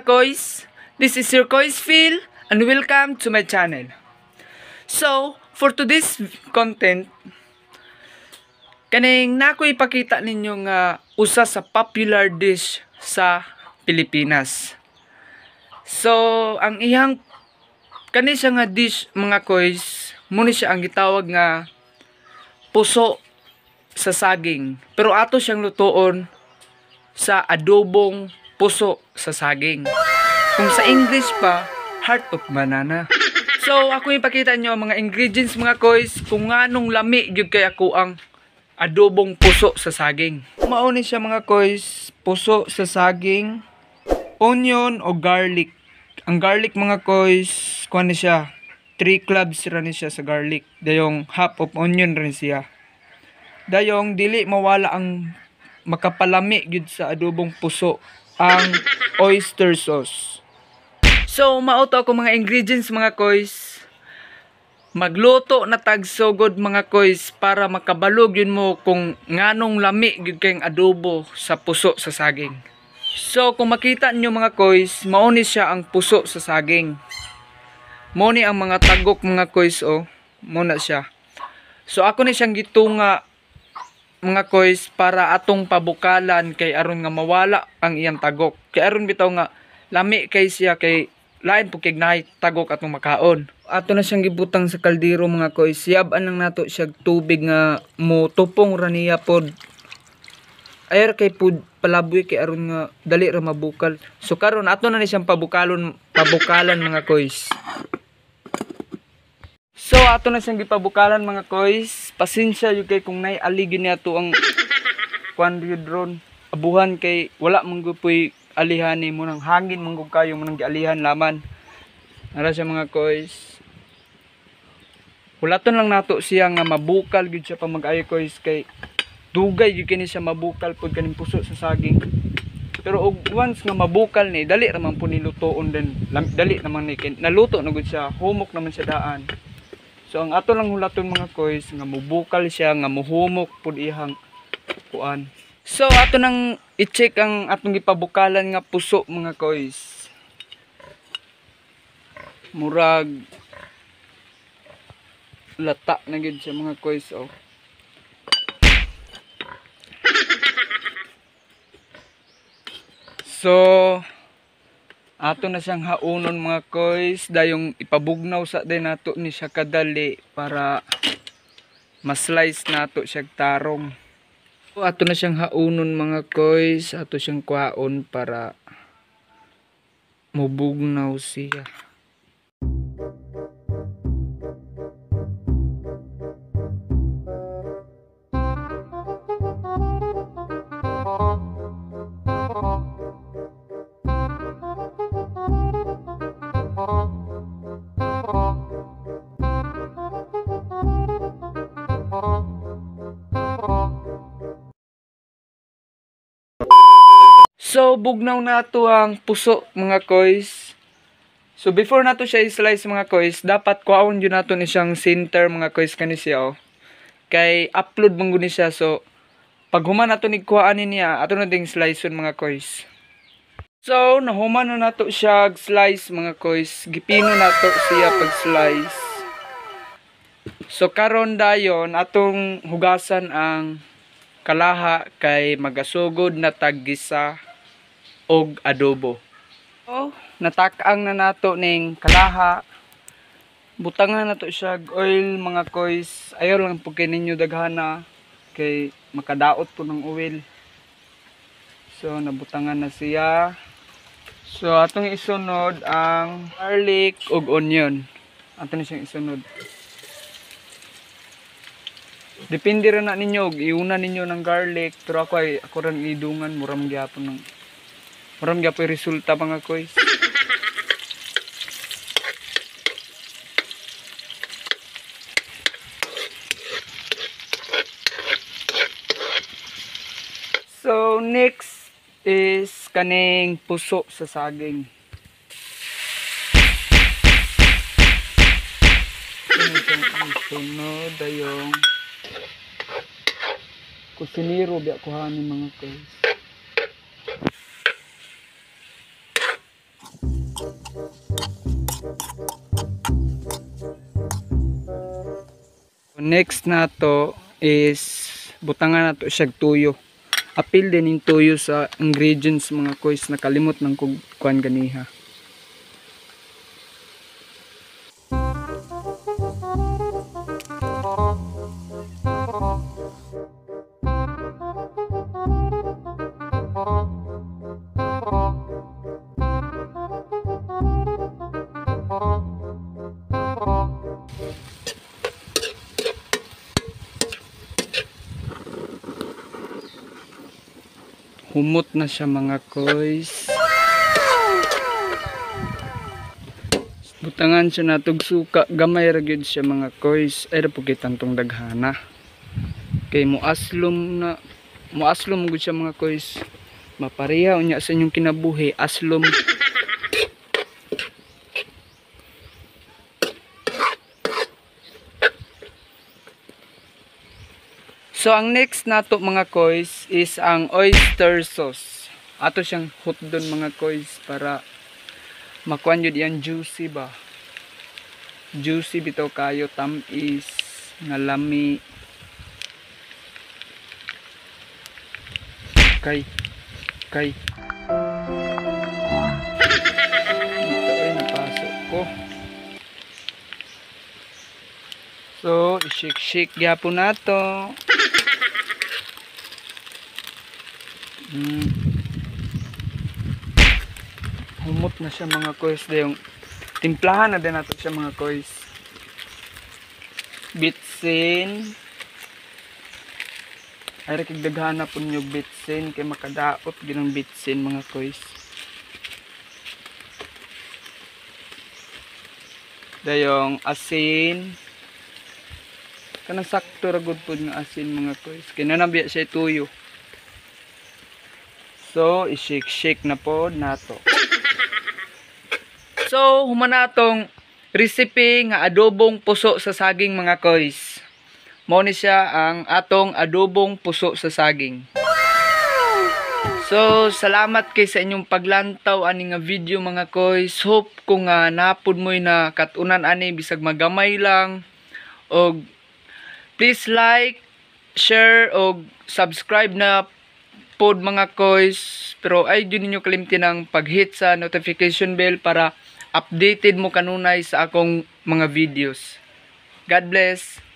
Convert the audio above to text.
mga kois! This is your kois Phil and welcome to my channel. So, for today's content, na ko ipakita ninyo nga uh, usa sa popular dish sa Pilipinas. So, ang iyang kani siya nga dish mga kois, muna siya ang gitawag nga puso sa saging. Pero ato siyang lutoon sa adobong puso sa saging. Kung sa English pa, heart of banana. So, ako ipakita nyo ang mga ingredients mga koys kung nga nung lami gyud kay ako ang adobong puso sa saging. Mauni siya mga koys, puso sa saging, onion o garlic. Ang garlic mga koys, kuha ni siya, 3 clubs rin siya sa garlic. Dayong half of onion rin siya. Dayong dili mawala ang makapalami gyud sa adobong puso ang oyster sauce. So, mauto ako mga ingredients mga koys. Magluto na tag tagsugod mga koys para makabalog yun mo kung nganong lami yun kayong adobo sa puso sa saging. So, kung makita nyo mga koys, mauni siya ang puso sa saging. Mauni ang mga tagok mga koys o. Oh. Muna siya. So, ako ni siyang gitunga mga kois para atong pabukalan kay aron nga mawala ang iyang tagok. Kay aron bitaw nga lami kay siya kay lain po kay naay tagok atong makaon. Ato na siyang gibutang sa kaldero mga koys. Siyab anang nato siyag tubig nga mo tupong raniya pod ayar kay pod palaboy kay aron nga dali ra mabukal. So karon ato na ni siyang pabukalon pabukalan mga kois So ato na siyang gipabukalan mga koys. Pasensya yung kay kung naialigin niya to ang kwan drone. Abuhan kay wala manggupoy alihan ni mo ng hangin manggog kayo mo nang gialihan laman. Nara siya mga koys. Hulaton lang nato siya nga mabukal gyud siya pa mag-ayo koys kay dugay gyud kini siya mabukal pud kaning puso sa saging. Pero og once nga mabukal ni dali ra man po nilutoon din. Dali naman ni naluto na gud siya. Humok naman siya daan. So ang ato lang hulaton mga koys nga mubukal siya nga muhumok pud ihang kuan. So ato nang i-check ang atong gipabukalan nga puso mga koys. Murag lata na gid siya mga koys oh. So Ato na siyang haunon mga koys. Dayong ipabugnaw sa day nato ni siya kadali para ma-slice nato siya tarong. ato na siyang haunon mga koys. Ato siyang kwaon para mubugnaw siya. So, bugnaw na to ang puso mga kois. So, before na to siya i-slice mga kois, dapat kuhaon yun nato ni siyang center mga kois, kani siya oh. Kay upload mong guni siya. So, pag human nato ni kuhaanin niya, ato na ding slice yun mga kois. So, nahuman na nato siya slice mga kois. Gipino nato siya pag slice. So, karon dayon, atong hugasan ang kalaha kay magasugod na tagisa og adobo. Oh, Natakang na nato ning kalaha. Butang na nato siya oil mga koys. Ayaw lang po kay daghana kay makadaot po ng oil. So nabutangan na siya. So atong isunod ang garlic ug onion. Atong siyang isunod. Depende rin na ninyo, iuna ninyo ng garlic, pero ako ay ako rin idungan, muram gyapon ng Maram gapoy resulta mga koy. So next is kaning puso sa saging. Sunod ano dayong kusiniro biya kuhanin mga koy. next na to is butangan nato siyag siya tuyo apil din yung tuyo sa ingredients mga kois nakalimot ng kuan ganiha humot na siya mga koys butangan siya natog suka gamay ra gyud siya mga koys ay rapugitan tong daghana kay muaslom na muaslom gud siya mga koys mapareha unya sa inyong kinabuhi aslom So, ang next nato mga koys is ang oyster sauce. Ato siyang hot hotdon mga koys para makuan yun yan juicy ba. Juicy bitaw kayo tam is ngalami. Kay. Kay. Ito ay napasok ko. So, shake-shake gapon nato. Hmm. Humot na siya mga kois. Dayong timplahan na din nato siya mga kois. Bitsin. Ay rakigdaghan na po nyo bitsin. kay makadaot ginang bitsin mga kois. Dayong asin. Kanang sakto ragod po ng asin mga kois. Kaya nanabiya siya tuyo. So, ishake-shake na po nato. So, humanatong recipe nga adobong puso sa saging mga koys. Mao ni siya ang atong adobong puso sa saging. So, salamat kay sa inyong paglantaw ani nga video mga koys. Hope ko nga napod mo na katunan ani bisag magamay lang. Og please like, share og subscribe na pod mga koys. Pero ay dyan ninyo kalimtin ang pag-hit sa notification bell para updated mo kanunay sa akong mga videos. God bless!